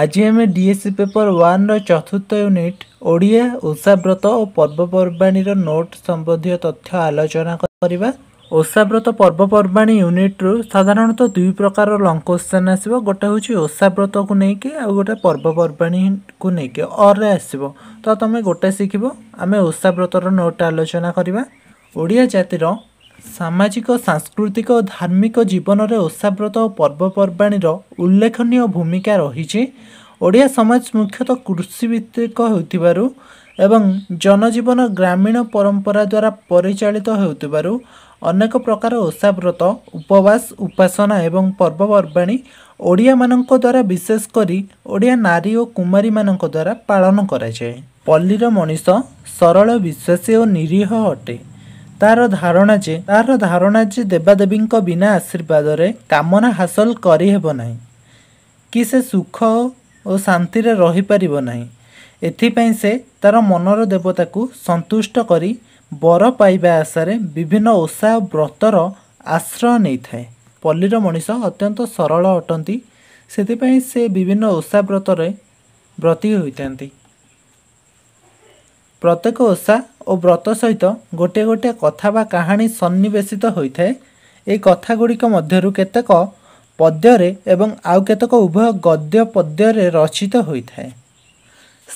ଆଜି ଆମେ DAC paper ୱାନ୍ର ଚତୁର୍ଥ ୟୁନିଟ୍ ଓଡ଼ିଆ ଓଷାବ୍ରତ ଓ ପର୍ବପର୍ବାଣୀର ନୋଟ୍ ସମ୍ବନ୍ଧୀୟ ତଥ୍ୟ ଆଲୋଚନା କରିବା ଓଷାବ୍ରତ ପର୍ବପର୍ବାଣୀ ୟୁନିଟ୍ରୁ ସାଧାରଣତଃ ଦୁଇ ପ୍ରକାର ଲଙ୍ଗ କୋଶ୍ଚେନ୍ ଆସିବ ଗୋଟେ ହେଉଛି ଓଷାବ୍ରତକୁ ନେଇକି ଆଉ ଗୋଟେ ପର୍ବପର୍ବାଣୀକୁ ନେଇକି ଅର୍ରେ ଆସିବ ତ ତୁମେ ଗୋଟେ ଶିଖିବ ଆମେ ଓଷାବ୍ରତର ନୋଟ୍ ଆଲୋଚନା କରିବା ଓଡ଼ିଆ ଜାତିର ସାମାଜିକ ସାଂସ୍କୃତିକ ଓ ଧାର୍ମିକ ଜୀବନରେ ଓଷାବ୍ରତ ଓ ପର୍ବପର୍ବାଣୀର ଉଲ୍ଲେଖନୀୟ ଭୂମିକା ରହିଛି ଓଡ଼ିଆ ସମାଜ ମୁଖ୍ୟତଃ କୃଷିଭିତ୍ତିକ ହେଉଥିବାରୁ ଏବଂ ଜନଜୀବନ ଗ୍ରାମୀଣ ପରମ୍ପରା ଦ୍ୱାରା ପରିଚାଳିତ ହେଉଥିବାରୁ ଅନେକ ପ୍ରକାର ଓଷାବ୍ରତ ଉପବାସ ଉପାସନା ଏବଂ ପର୍ବପର୍ବାଣୀ ଓଡ଼ିଆମାନଙ୍କ ଦ୍ୱାରା ବିଶେଷ କରି ଓଡ଼ିଆ ନାରୀ ଓ କୁମାରୀମାନଙ୍କ ଦ୍ୱାରା ପାଳନ କରାଯାଏ ପଲ୍ଲୀର ମଣିଷ ସରଳ ବିଶ୍ୱାସୀ ଓ ନିରୀହ ଅଟେ ତାର ଧାରଣା ଯେ ତାର ଧାରଣା ଯେ ଦେବାଦେବୀଙ୍କ ବିନା ଆଶୀର୍ବାଦରେ କାମନା ହାସଲ କରିହେବ ନାହିଁ କି ସେ ସୁଖ ଓ ଶାନ୍ତିରେ ରହିପାରିବ ନାହିଁ ଏଥିପାଇଁ ସେ ତାର ମନର ଦେବତାକୁ ସନ୍ତୁଷ୍ଟ କରି ବର ପାଇବା ଆଶାରେ ବିଭିନ୍ନ ଓଷା ଓ ବ୍ରତର ଆଶ୍ରୟ ନେଇଥାଏ ପଲ୍ଲୀର ମଣିଷ ଅତ୍ୟନ୍ତ ସରଳ ଅଟନ୍ତି ସେଥିପାଇଁ ସେ ବିଭିନ୍ନ ଓଷା ବ୍ରତରେ ବ୍ରତୀ ହୋଇଥାନ୍ତି ପ୍ରତ୍ୟେକ ଓଷା ଓ ବ୍ରତ ସହିତ ଗୋଟିଏ ଗୋଟିଏ କଥା ବା କାହାଣୀ ସନ୍ନିବେଶିତ ହୋଇଥାଏ ଏହି କଥାଗୁଡ଼ିକ ମଧ୍ୟରୁ କେତେକ ପଦ୍ୟରେ ଏବଂ ଆଉ କେତେକ ଉଭୟ ଗଦ୍ୟ ପଦ୍ୟରେ ରଚିତ ହୋଇଥାଏ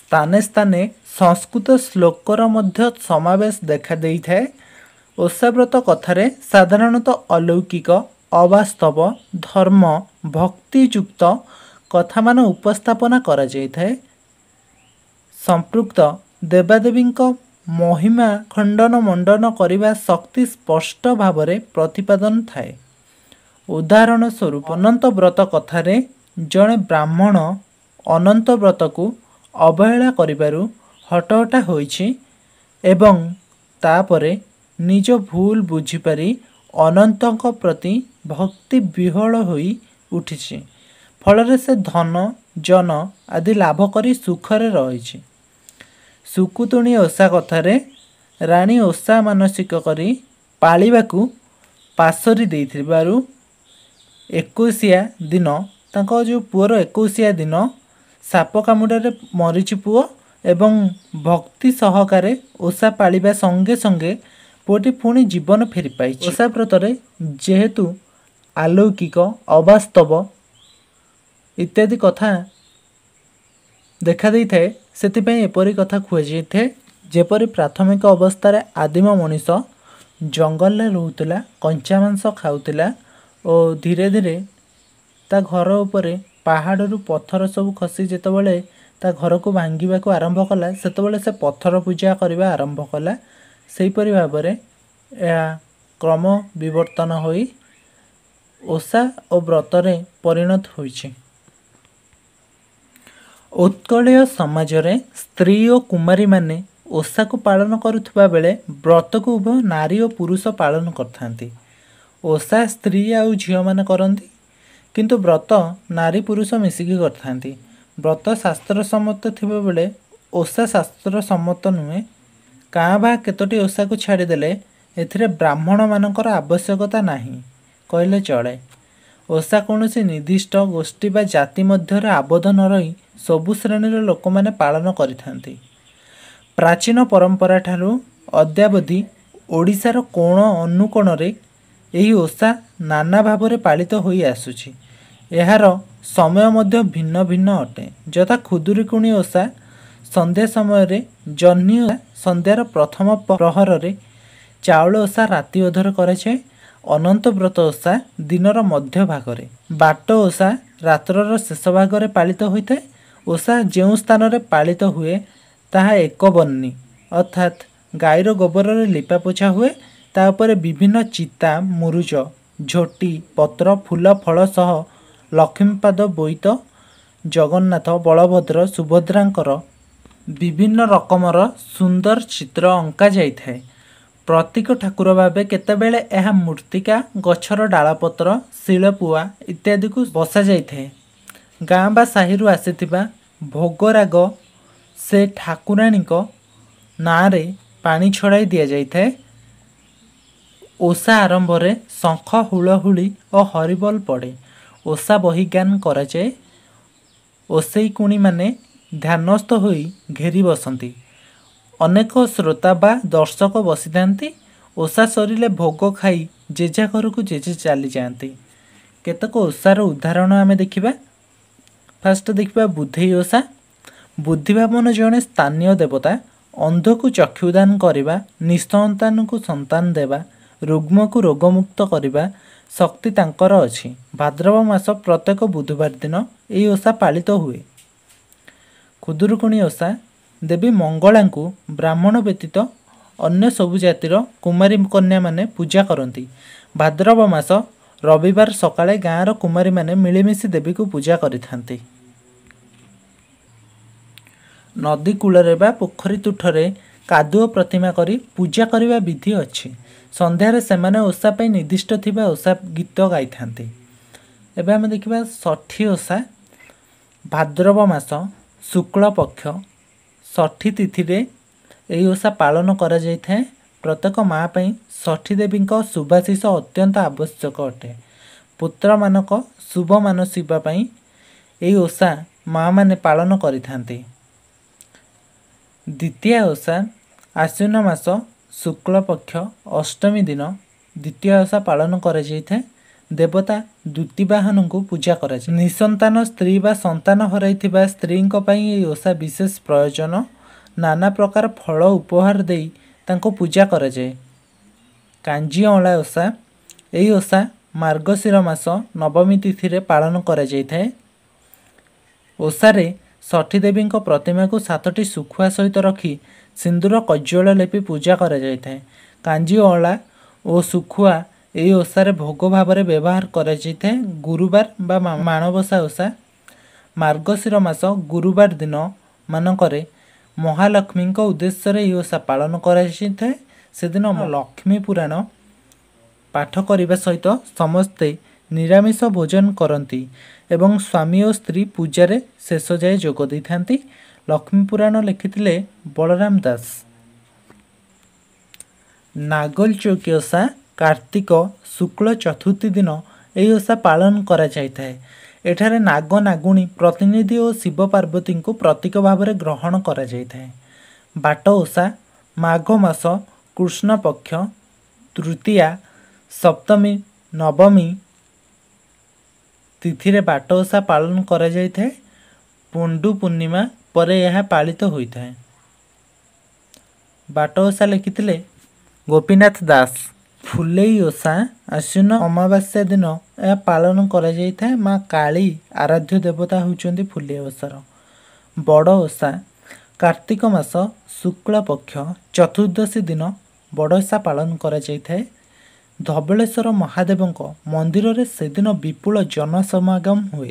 ସ୍ଥାନେ ସ୍ଥାନେ ସଂସ୍କୃତ ଶ୍ଲୋକର ମଧ୍ୟ ସମାବେଶ ଦେଖାଦେଇଥାଏ ଓଷାବ୍ରତ କଥାରେ ସାଧାରଣତଃ ଅଲୌକିକ ଅବାସ୍ତବ ଧର୍ମ ଭକ୍ତିଯୁକ୍ତ କଥାମାନ ଉପସ୍ଥାପନା କରାଯାଇଥାଏ ସମ୍ପୃକ୍ତ ଦେବାଦେବୀଙ୍କ ମହିମା ଖଣ୍ଡନ ମଣ୍ଡନ କରିବା ଶକ୍ତି ସ୍ପଷ୍ଟ ଭାବରେ ପ୍ରତିପାଦନ ଥାଏ ଉଦାହରଣ ସ୍ୱରୂପ ଅନନ୍ତ ବ୍ରତ କଥାରେ ଜଣେ ବ୍ରାହ୍ମଣ ଅନନ୍ତ ବ୍ରତକୁ ଅବହେଳା କରିବାରୁ ହଟହଟା ହୋଇଛି ଏବଂ ତାପରେ ନିଜ ଭୁଲ ବୁଝିପାରି ଅନନ୍ତଙ୍କ ପ୍ରତି ଭକ୍ତି ବିହଳ ହୋଇ ଉଠିଛି ଫଳରେ ସେ ଧନ ଜନ ଆଦି ଲାଭ କରି ସୁଖରେ ରହିଛି ସୁକୁତୁଣୀ ଓଷା କଥାରେ ରାଣୀ ଓଷା ମାନସିକ କରି ପାଳିବାକୁ ପାସରି ଦେଇଥିବାରୁ ଏକୋଇଶିଆ ଦିନ ତାଙ୍କ ଯେଉଁ ପୁଅର ଏକୋଇଶିଆ ଦିନ ସାପ କାମୁଡ଼ାରେ ମରିଛି ପୁଅ ଏବଂ ଭକ୍ତି ସହକାରେ ଓଷା ପାଳିବା ସଙ୍ଗେ ସଙ୍ଗେ ପୁଅଟି ପୁଣି ଜୀବନ ଫେରି ପାଇଛି ଓଷା ବ୍ରତରେ ଯେହେତୁ ଆଲୌକିକ ଅବାସ୍ତବ ଇତ୍ୟାଦି କଥା ଦେଖାଦେଇଥାଏ ସେଥିପାଇଁ ଏପରି କଥା କୁହାଯାଇଥାଏ ଯେପରି ପ୍ରାଥମିକ ଅବସ୍ଥାରେ ଆଦିମ ମଣିଷ ଜଙ୍ଗଲରେ ରହୁଥିଲା କଞ୍ଚା ମାଂସ ଖାଉଥିଲା ଓ ଧୀରେ ଧୀରେ ତା ଘର ଉପରେ ପାହାଡ଼ରୁ ପଥର ସବୁ ଖସି ଯେତେବେଳେ ତା ଘରକୁ ଭାଙ୍ଗିବାକୁ ଆରମ୍ଭ କଲା ସେତେବେଳେ ସେ ପଥର ପୂଜା କରିବା ଆରମ୍ଭ କଲା ସେହିପରି ଭାବରେ ଏହା କ୍ରମ ବିବର୍ତ୍ତନ ହୋଇ ଓଷା ଓ ବ୍ରତରେ ପରିଣତ ହୋଇଛି ଉତ୍କଳୀୟ ସମାଜରେ ସ୍ତ୍ରୀ ଓ କୁମାରୀମାନେ ଓଷାକୁ ପାଳନ କରୁଥିବା ବେଳେ ବ୍ରତକୁ ଉଭୟ ନାରୀ ଓ ପୁରୁଷ ପାଳନ କରିଥାନ୍ତି ଓଷା ସ୍ତ୍ରୀ ଆଉ ଝିଅମାନେ କରନ୍ତି କିନ୍ତୁ ବ୍ରତ ନାରୀ ପୁରୁଷ ମିଶିକି କରିଥାନ୍ତି ବ୍ରତ ଶାସ୍ତ୍ରସମ୍ମତ ଥିବା ବେଳେ ଓଷା ଶାସ୍ତ୍ର ସମ୍ମତ ନୁହେଁ କାଁ ବା କେତୋଟି ଓଷାକୁ ଛାଡ଼ିଦେଲେ ଏଥିରେ ବ୍ରାହ୍ମଣମାନଙ୍କର ଆବଶ୍ୟକତା ନାହିଁ କହିଲେ ଚଳେ ଓଷା କୌଣସି ନିର୍ଦ୍ଦିଷ୍ଟ ଗୋଷ୍ଠୀ ବା ଜାତି ମଧ୍ୟରେ ଆବଦ୍ଧ ନ ରହି ସବୁ ଶ୍ରେଣୀର ଲୋକମାନେ ପାଳନ କରିଥାନ୍ତି ପ୍ରାଚୀନ ପରମ୍ପରା ଠାରୁ ଅଦ୍ୟାବଧି ଓଡ଼ିଶାର କୋଣ ଅନୁକୋଣରେ ଏହି ଓଷା ନାନା ଭାବରେ ପାଳିତ ହୋଇ ଆସୁଛି ଏହାର ସମୟ ମଧ୍ୟ ଭିନ୍ନ ଭିନ୍ନ ଅଟେ ଯଥା ଖୁଦୁରିକୁଣି ଓଷା ସନ୍ଧ୍ୟା ସମୟରେ ଜହ୍ନି ଓଷା ସନ୍ଧ୍ୟାର ପ୍ରଥମ ପ୍ରହରରେ ଚାଉଳ ଓଷା ରାତି ଅଧରେ କରାଯାଏ ଅନନ୍ତବ୍ରତ ଓଷା ଦିନର ମଧ୍ୟ ଭାଗରେ ବାଟ ଓଷା ରାତ୍ରର ଶେଷ ଭାଗରେ ପାଳିତ ହୋଇଥାଏ ଓଷା ଯେଉଁ ସ୍ଥାନରେ ପାଳିତ ହୁଏ ତାହା ଏକ ବର୍ଣ୍ଣି ଅର୍ଥାତ୍ ଗାଈର ଗୋବରରେ ଲିପାପୋଛା ହୁଏ ତା ଉପରେ ବିଭିନ୍ନ ଚିତା ମୁରୁଜ ଝୋଟି ପତ୍ର ଫୁଲ ଫଳ ସହ ଲକ୍ଷ୍ମୀପାଦ ବୋଇତ ଜଗନ୍ନାଥ ବଳଭଦ୍ର ସୁଭଦ୍ରାଙ୍କର ବିଭିନ୍ନ ରକମର ସୁନ୍ଦର ଚିତ୍ର ଅଙ୍କା ଯାଇଥାଏ ପ୍ରତୀକ ଠାକୁର ଭାବେ କେତେବେଳେ ଏହା ମୂର୍ତ୍ତିକା ଗଛର ଡାଳପତ୍ର ଶିଳପୁଆ ଇତ୍ୟାଦିକୁ ବସାଯାଇଥାଏ ଗାଁ ବା ସାହିରୁ ଆସିଥିବା ଭୋଗରାଗ ସେ ଠାକୁରାଣୀଙ୍କ ନାଁରେ ପାଣି ଛଡ଼ାଇ ଦିଆଯାଇଥାଏ ଓଷା ଆରମ୍ଭରେ ଶଙ୍ଖ ହୁଳହୁଳି ଓ ହରିବଲ ପଡ଼େ ଓଷା ବହିଜ୍ଞାନ କରାଯାଏ ଓଷେଇ କୁଣିମାନେ ଧ୍ୟାନସ୍ଥ ହୋଇ ଘେରି ବସନ୍ତି ଅନେକ ଶ୍ରୋତା ବା ଦର୍ଶକ ବସିଥାନ୍ତି ଓଷା ସରିଲେ ଭୋଗ ଖାଇ ଜେଜା ଘରକୁ ଜେଜେ ଚାଲିଯାଆନ୍ତି କେତେକ ଓଷାର ଉଦାହରଣ ଆମେ ଦେଖିବା ଫାଷ୍ଟ ଦେଖିବା ବୁଦ୍ଧି ଓଷା ବୁଦ୍ଧି ଭାବନ ଜଣେ ସ୍ଥାନୀୟ ଦେବତା ଅନ୍ଧକୁ ଚକ୍ଷୁଦାନ କରିବା ନିସ୍ତନ୍ତାନକୁ ସନ୍ତାନ ଦେବା ରୁଗ୍ମକୁ ରୋଗମୁକ୍ତ କରିବା ଶକ୍ତି ତାଙ୍କର ଅଛି ଭାଦ୍ରବ ମାସ ପ୍ରତ୍ୟେକ ବୁଧବାର ଦିନ ଏହି ଓଷା ପାଳିତ ହୁଏ ଖୁଦୁରୁକୁଣୀ ଓଷା ଦେବୀ ମଙ୍ଗଳାଙ୍କୁ ବ୍ରାହ୍ମଣ ବ୍ୟତୀତ ଅନ୍ୟ ସବୁ ଜାତିର କୁମାରୀ କନ୍ୟାମାନେ ପୂଜା କରନ୍ତି ଭାଦ୍ରବ ମାସ ରବିବାର ସକାଳେ ଗାଁର କୁମାରୀମାନେ ମିଳିମିଶି ଦେବୀକୁ ପୂଜା କରିଥାନ୍ତି ନଦୀ କୂଳରେ ବା ପୋଖରୀ ତୁଠରେ କାଦୁଅ ପ୍ରତିମା କରି ପୂଜା କରିବା ବିଧି ଅଛି ସନ୍ଧ୍ୟାରେ ସେମାନେ ଓଷା ପାଇଁ ନିର୍ଦ୍ଦିଷ୍ଟ ଥିବା ଓଷା ଗୀତ ଗାଇଥାନ୍ତି ଏବେ ଆମେ ଦେଖିବା ଷଠୀ ଓଷା ଭାଦ୍ରବ ମାସ ଶୁକ୍ଳ ପକ୍ଷ ଷଠୀ ତିଥିରେ ଏହି ଓଷା ପାଳନ କରାଯାଇଥାଏ ପ୍ରତ୍ୟେକ ମା ପାଇଁ ଷଠୀ ଦେବୀଙ୍କ ଶୁଭାଶିଷ ଅତ୍ୟନ୍ତ ଆବଶ୍ୟକ ଅଟେ ପୁତ୍ରମାନଙ୍କ ଶୁଭ ମାନସିବା ପାଇଁ ଏହି ଓଷା ମା ପାଳନ କରିଥାନ୍ତି ଦ୍ୱିତୀୟା ଓଷା ଆଶ୍ୱିନ ମାସ ଶୁକ୍ଳପକ୍ଷ ଅଷ୍ଟମୀ ଦିନ ଦ୍ୱିତୀୟ ଓଷା ପାଳନ କରାଯାଇଥାଏ ଦେବତା ଦୂତୀବାହନଙ୍କୁ ପୂଜା କରାଯାଏ ନିସନ୍ତାନ ସ୍ତ୍ରୀ ବା ସନ୍ତାନ ହରାଇଥିବା ସ୍ତ୍ରୀଙ୍କ ପାଇଁ ଏହି ଓଷା ବିଶେଷ ପ୍ରୟୋଜନ ନାନା ପ୍ରକାର ଫଳ ଉପହାର ଦେଇ ତାଙ୍କୁ ପୂଜା କରାଯାଏ କାଞ୍ଜି ଅଁଳା ଓଷା ଏହି ଓଷା ମାର୍ଗଶିର ମାସ ନବମୀ ତିଥିରେ ପାଳନ କରାଯାଇଥାଏ ଓଷାରେ ଷଠୀଦେବୀଙ୍କ ପ୍ରତିମାକୁ ସାତଟି ଶୁଖୁଆ ସହିତ ରଖି ସିନ୍ଦୁର କଜୁଳ ଲେପି ପୂଜା କରାଯାଇଥାଏ କାଞ୍ଜି ଅଁଳା ଓ ଶୁଖୁଆ ଏହି ଓଷାରେ ଭୋଗ ଭାବରେ ବ୍ୟବହାର କରାଯାଇଥାଏ ଗୁରୁବାର ବା ମାଣବସା ଓଷା ମାର୍ଗଶିର ମାସ ଗୁରୁବାର ଦିନ ମାନଙ୍କରେ ମହାଲକ୍ଷ୍ମୀଙ୍କ ଉଦ୍ଦେଶ୍ୟରେ ଏହି ଓଷା ପାଳନ କରାଯାଇଥାଏ ସେଦିନ ଲକ୍ଷ୍ମୀ ପୁରାଣ ପାଠ କରିବା ସହିତ ସମସ୍ତେ ନିରାମିଷ ଭୋଜନ କରନ୍ତି ଏବଂ ସ୍ୱାମୀ ଓ ସ୍ତ୍ରୀ ପୂଜାରେ ଶେଷ ଯାଏ ଯୋଗ ଦେଇଥାନ୍ତି ଲକ୍ଷ୍ମୀ ପୁରାଣ ଲେଖିଥିଲେ ବଳରାମ ଦାସ ନାଗଲଚୌକି ଓଷା କାର୍ତ୍ତିକ ଶୁକ୍ଳ ଚତୁର୍ଥୀ ଦିନ ଏହି ଓଷା ପାଳନ କରାଯାଇଥାଏ ଏଠାରେ ନାଗ ନାଗୁଣୀ ପ୍ରତିନିଧି ଓ ଶିବ ପାର୍ବତୀଙ୍କୁ ପ୍ରତୀକ ଭାବରେ ଗ୍ରହଣ କରାଯାଇଥାଏ ବାଟ ଓଷା ମାଘ ମାସ କୃଷ୍ଣ ପକ୍ଷ ତୃତୀୟା ସପ୍ତମୀ ନବମୀ ତିଥିରେ ବାଟ ଓଷା ପାଳନ କରାଯାଇଥାଏ ପୁଣ୍ଡୁ ପୂର୍ଣ୍ଣିମା ପରେ ଏହା ପାଳିତ ହୋଇଥାଏ ବାଟ ଓଷା ଲେଖିଥିଲେ ଗୋପୀନାଥ ଦାସ ଫୁଲେଇ ଓଷା ଆଶ୍ୱିନ ଅମାବାସ୍ୟା ଦିନ ଏହା ପାଳନ କରାଯାଇଥାଏ ମା କାଳୀ ଆରାଧ୍ୟ ଦେବତା ହେଉଛନ୍ତି ଫୁଲେଇ ଓଷାର ବଡ଼ ଓଷା କାର୍ତ୍ତିକ ମାସ ଶୁକ୍ଳ ପକ୍ଷ ଚତୁର୍ଦ୍ଦଶୀ ଦିନ ବଡ଼ ଓଷା ପାଳନ କରାଯାଇଥାଏ ଧବଳେଶ୍ୱର ମହାଦେବଙ୍କ ମନ୍ଦିରରେ ସେଦିନ ବିପୁଳ ଜନସମାଗମ ହୁଏ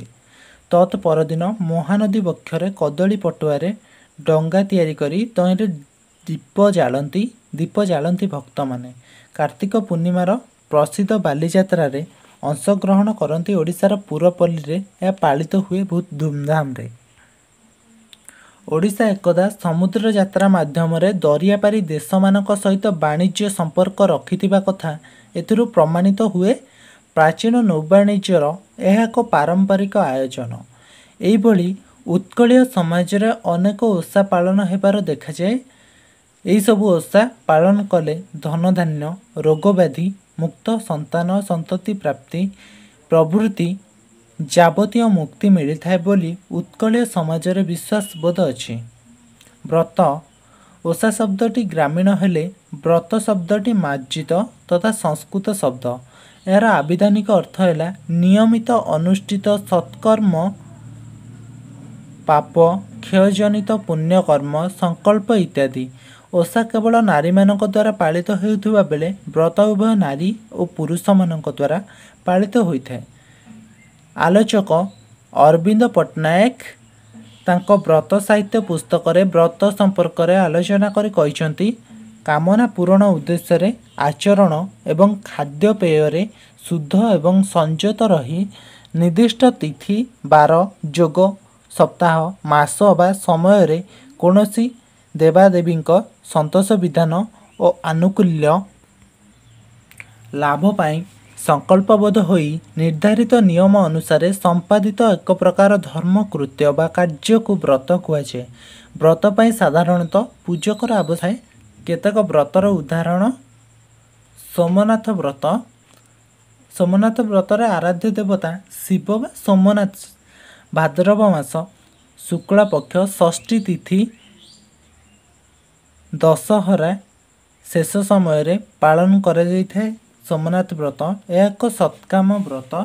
ତତ୍ ପରଦିନ ମହାନଦୀ ବକ୍ଷରେ କଦଳୀ ପଟୁଆରେ ଡଙ୍ଗା ତିଆରି କରି ତହିଁରେ ଦୀପ ଜାଳନ୍ତି ଦୀପ ଜାଳନ୍ତି ଭକ୍ତମାନେ କାର୍ତ୍ତିକ ପୂର୍ଣ୍ଣିମାର ପ୍ରସିଦ୍ଧ ବାଲିଯାତ୍ରାରେ ଅଂଶଗ୍ରହଣ କରନ୍ତି ଓଡ଼ିଶାର ପୁରପଲ୍ଲୀରେ ଏହା ପାଳିତ ହୁଏ ବହୁତ ଧୁମଧାମରେ ଓଡ଼ିଶା ଏକଦା ସମୁଦ୍ର ଯାତ୍ରା ମାଧ୍ୟମରେ ଦରିଆପାରି ଦେଶମାନଙ୍କ ସହିତ ବାଣିଜ୍ୟ ସମ୍ପର୍କ ରଖିଥିବା କଥା ଏଥିରୁ ପ୍ରମାଣିତ ହୁଏ ପ୍ରାଚୀନ ନୌବାଣିଜ୍ୟର ଏହା ଏକ ପାରମ୍ପରିକ ଆୟୋଜନ ଏହିଭଳି ଉତ୍କଳୀୟ ସମାଜରେ ଅନେକ ଓଷା ପାଳନ ହେବାର ଦେଖାଯାଏ ଏହିସବୁ ଓଷା ପାଳନ କଲେ ଧନଧାନ୍ୟ ରୋଗବ୍ୟାଧି ମୁକ୍ତ ସନ୍ତାନ ସନ୍ତତି ପ୍ରାପ୍ତି ପ୍ରଭୃତି ଯାବତୀୟ ମୁକ୍ତି ମିଳିଥାଏ ବୋଲି ଉତ୍କଳୀୟ ସମାଜରେ ବିଶ୍ୱାସ ବୋଧ ଅଛି ବ୍ରତ ଓଷା ଶବ୍ଦଟି ଗ୍ରାମୀଣ ହେଲେ ବ୍ରତ ଶବ୍ଦଟି ମାର୍ଜିତ ତଥା ସଂସ୍କୃତ ଶବ୍ଦ ଏହାର ଆବିଧାନିକ ଅର୍ଥ ହେଲା ନିୟମିତ ଅନୁଷ୍ଠିତ ସତ୍କର୍ମ ପାପ କ୍ଷୟଜନିତ ପୁଣ୍ୟକର୍ମ ସଂକଳ୍ପ ଇତ୍ୟାଦି ଓଷା କେବଳ ନାରୀମାନଙ୍କ ଦ୍ୱାରା ପାଳିତ ହେଉଥିବା ବେଳେ ବ୍ରତ ଉଭୟ ନାରୀ ଓ ପୁରୁଷମାନଙ୍କ ଦ୍ୱାରା ପାଳିତ ହୋଇଥାଏ ଆଲୋଚକ ଅରବିନ୍ଦ ପଟ୍ଟନାୟକ ତାଙ୍କ ବ୍ରତ ସାହିତ୍ୟ ପୁସ୍ତକରେ ବ୍ରତ ସମ୍ପର୍କରେ ଆଲୋଚନା କରି କହିଛନ୍ତି କାମନା ପୂରଣ ଉଦ୍ଦେଶ୍ୟରେ ଆଚରଣ ଏବଂ ଖାଦ୍ୟପେୟରେ ଶୁଦ୍ଧ ଏବଂ ସଂଯତ ରହି ନିର୍ଦ୍ଦିଷ୍ଟ ତିଥି ବାର ଯୋଗ ସପ୍ତାହ ମାସ ବା ସମୟରେ କୌଣସି ଦେବାଦେବୀଙ୍କ ସନ୍ତୋଷ ବିଧାନ ଓ ଆନୁକୂଲ୍ୟ ଲାଭ ପାଇଁ ସଂକଳ୍ପବୋଧ ହୋଇ ନିର୍ଦ୍ଧାରିତ ନିୟମ ଅନୁସାରେ ସମ୍ପାଦିତ ଏକ ପ୍ରକାର ଧର୍ମକୃତ୍ୟ ବା କାର୍ଯ୍ୟକୁ ବ୍ରତ କୁହାଯାଏ ବ୍ରତ ପାଇଁ ସାଧାରଣତଃ ପୂଜକର ଆବଶ୍ୟକ କେତେକ ବ୍ରତର ଉଦାହରଣ ସୋମନାଥ ବ୍ରତ ସୋମନାଥ ବ୍ରତରେ ଆରାଧ୍ୟ ଦେବତା ଶିବ ବା ସୋମନାଥ ଭାଦ୍ରବ ମାସ ଶୁକ୍ଳପକ୍ଷ ଷଷ୍ଠୀ ତିଥି ଦଶହରା ଶେଷ ସମୟରେ ପାଳନ କରାଯାଇଥାଏ ସୋମନାଥ ବ୍ରତ ଏହା ଏକ ସତ୍କାମ ବ୍ରତ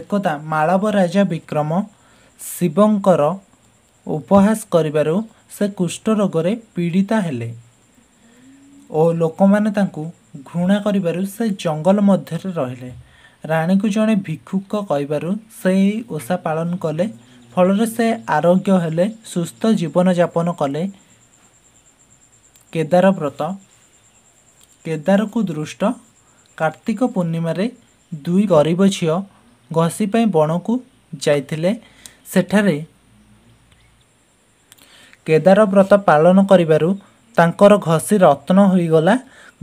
ଏକଦା ମାଳବ ରାଜା ବିକ୍ରମ ଶିବଙ୍କର ଉପହାସ କରିବାରୁ ସେ କୁଷ୍ଠ ରୋଗରେ ପୀଡ଼ିତା ହେଲେ ଓ ଲୋକମାନେ ତାଙ୍କୁ ଘୃଣା କରିବାରୁ ସେ ଜଙ୍ଗଲ ମଧ୍ୟରେ ରହିଲେ ରାଣୀକୁ ଜଣେ ଭିକ୍ଷୁକ କହିବାରୁ ସେ ଏହି ଓଷା ପାଳନ କଲେ ଫଳରେ ସେ ଆରୋଗ୍ୟ ହେଲେ ସୁସ୍ଥ ଜୀବନଯାପନ କଲେ କେଦାର ବ୍ରତ କେଦାରକୁ ଦୃଷ୍ଟ କାର୍ତ୍ତିକ ପୂର୍ଣ୍ଣିମାରେ ଦୁଇ ଗରିବ ଝିଅ ଘଷି ପାଇଁ ବଣକୁ ଯାଇଥିଲେ ସେଠାରେ କେଦାର ବ୍ରତ ପାଳନ କରିବାରୁ ତାଙ୍କର ଘଷି ରତ୍ନ ହୋଇଗଲା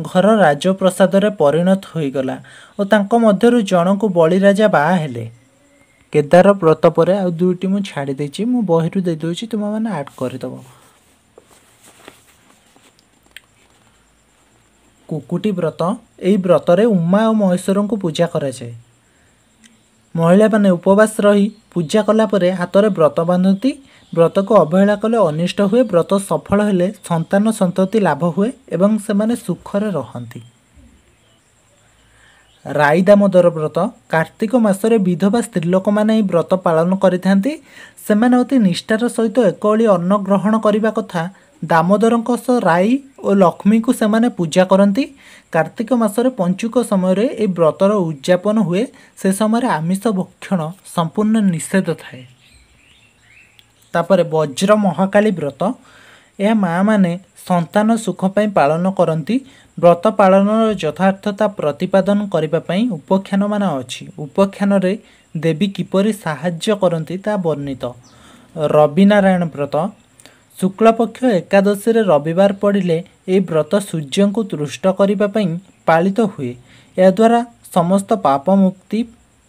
ଘର ରାଜପ୍ରସାଦରେ ପରିଣତ ହୋଇଗଲା ଓ ତାଙ୍କ ମଧ୍ୟରୁ ଜଣଙ୍କୁ ବଳିରାଜା ବାହା ହେଲେ କେଦାର ବ୍ରତ ପରେ ଆଉ ଦୁଇଟି ମୁଁ ଛାଡ଼ି ଦେଇଛି ମୁଁ ବହିରୁ ଦେଇଦେଉଛି ତୁମମାନେ ଆଡ଼୍ କରିଦେବ କୁକୁଟି ବ୍ରତ ଏହି ବ୍ରତରେ ଉମା ଓ ମହେଶ୍ୱରଙ୍କୁ ପୂଜା କରାଯାଏ ମହିଳାମାନେ ଉପବାସ ରହି ପୂଜା କଲାପରେ ହାତରେ ବ୍ରତ ବାନ୍ଧନ୍ତି ବ୍ରତକୁ ଅବହେଳା କଲେ ଅନିଷ୍ଟ ହୁଏ ବ୍ରତ ସଫଳ ହେଲେ ସନ୍ତାନ ସନ୍ତତି ଲାଭ ହୁଏ ଏବଂ ସେମାନେ ସୁଖରେ ରହନ୍ତି ରାଇ ଦାମୋଦର ବ୍ରତ କାର୍ତ୍ତିକ ମାସରେ ବିଧବା ସ୍ତ୍ରୀଲୋକମାନେ ଏହି ବ୍ରତ ପାଳନ କରିଥାନ୍ତି ସେମାନେ ଅତି ନିଷ୍ଠାର ସହିତ ଏକ ଓଳି ଅନ୍ନ ଗ୍ରହଣ କରିବା କଥା ଦାମୋଦରଙ୍କ ସହ ରାଇ ଓ ଲକ୍ଷ୍ମୀଙ୍କୁ ସେମାନେ ପୂଜା କରନ୍ତି କାର୍ତ୍ତିକ ମାସରେ ପଞ୍ଚୁକ ସମୟରେ ଏହି ବ୍ରତର ଉଦ୍ଯାପନ ହୁଏ ସେ ସମୟରେ ଆମିଷ ଭକ୍ଷଣ ସମ୍ପୂର୍ଣ୍ଣ ନିଷେଧ ଥାଏ ତାପରେ ବଜ୍ର ମହାକାଳୀ ବ୍ରତ ଏହା ମାଆମାନେ ସନ୍ତାନ ସୁଖ ପାଇଁ ପାଳନ କରନ୍ତି ବ୍ରତ ପାଳନର ଯଥାର୍ଥତା ପ୍ରତିପାଦନ କରିବା ପାଇଁ ଉପଖ୍ୟାନମାନ ଅଛି ଉପଖ୍ୟାନରେ ଦେବୀ କିପରି ସାହାଯ୍ୟ କରନ୍ତି ତାହା ବର୍ଣ୍ଣିତ ରବିନାରାୟଣ ବ୍ରତ ଶୁକ୍ଳପକ୍ଷ ଏକାଦଶୀରେ ରବିବାର ପଡ଼ିଲେ ଏହି ବ୍ରତ ସୂର୍ଯ୍ୟଙ୍କୁ ତୃଷ୍ଟ କରିବା ପାଇଁ ପାଳିତ ହୁଏ ଏହାଦ୍ୱାରା ସମସ୍ତ ପାପ ମୁକ୍ତି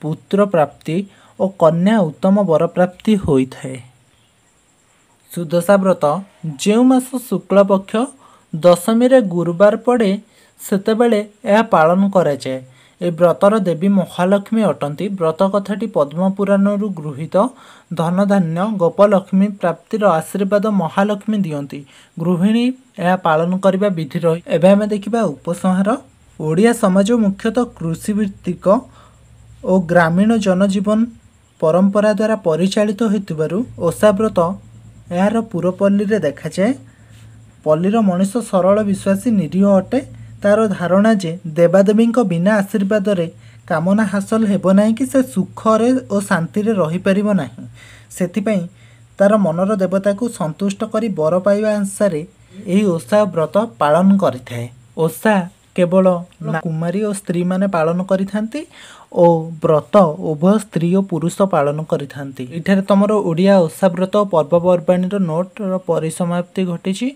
ପୁତ୍ର ପ୍ରାପ୍ତି ଓ କନ୍ୟା ଉତ୍ତମ ବରପ୍ରାପ୍ତି ହୋଇଥାଏ ସୁଦଶା ବ୍ରତ ଯେଉଁ ମାସ ଶୁକ୍ଳପକ୍ଷ ଦଶମୀରେ ଗୁରୁବାର ପଡ଼େ ସେତେବେଳେ ଏହା ପାଳନ କରାଯାଏ ଏ ବ୍ରତର ଦେବୀ ମହାଲକ୍ଷ୍ମୀ ଅଟନ୍ତି ବ୍ରତ କଥାଟି ପଦ୍ମପୁରାଣରୁ ଗୃହୀତ ଧନଧାନ୍ୟ ଗୋପଲକ୍ଷ୍ମୀ ପ୍ରାପ୍ତିର ଆଶୀର୍ବାଦ ମହାଲକ୍ଷ୍ମୀ ଦିଅନ୍ତି ଗୃହିଣୀ ଏହା ପାଳନ କରିବା ବିଧି ରହି ଏବେ ଆମେ ଦେଖିବା ଉପସଂହାର ଓଡ଼ିଆ ସମାଜ ମୁଖ୍ୟତଃ କୃଷିଭିତ୍ତିକ ଓ ଗ୍ରାମୀଣ ଜନଜୀବନ ପରମ୍ପରା ଦ୍ୱାରା ପରିଚାଳିତ ହୋଇଥିବାରୁ ଓଷାବ୍ରତ ଏହାର ପୁରପଲ୍ଲୀରେ ଦେଖାଯାଏ ପଲ୍ଲୀର ମଣିଷ ସରଳ ବିଶ୍ୱାସୀ ନିରୀହ ଅଟେ ତା'ର ଧାରଣା ଯେ ଦେବାଦେବୀଙ୍କ ବିନା ଆଶୀର୍ବାଦରେ କାମନା ହାସଲ ହେବ ନାହିଁ କି ସେ ସୁଖରେ ଓ ଶାନ୍ତିରେ ରହିପାରିବ ନାହିଁ ସେଥିପାଇଁ ତା'ର ମନର ଦେବତାକୁ ସନ୍ତୁଷ୍ଟ କରି ବର ପାଇବା ଆଶାରେ ଏହି ଓଷା ବ୍ରତ ପାଳନ କରିଥାଏ ଓଷା କେବଳ କୁମାରୀ ଓ ସ୍ତ୍ରୀମାନେ ପାଳନ କରିଥାନ୍ତି ଓ ବ୍ରତ ଉଭୟ ସ୍ତ୍ରୀ ଓ ପୁରୁଷ ପାଳନ କରିଥାନ୍ତି ଏଠାରେ ତୁମର ଓଡ଼ିଆ ଓଷା ବ୍ରତ ଓ ପର୍ବପର୍ବାଣୀର ନୋଟ୍ର ପରିସମାପ୍ତି ଘଟିଛି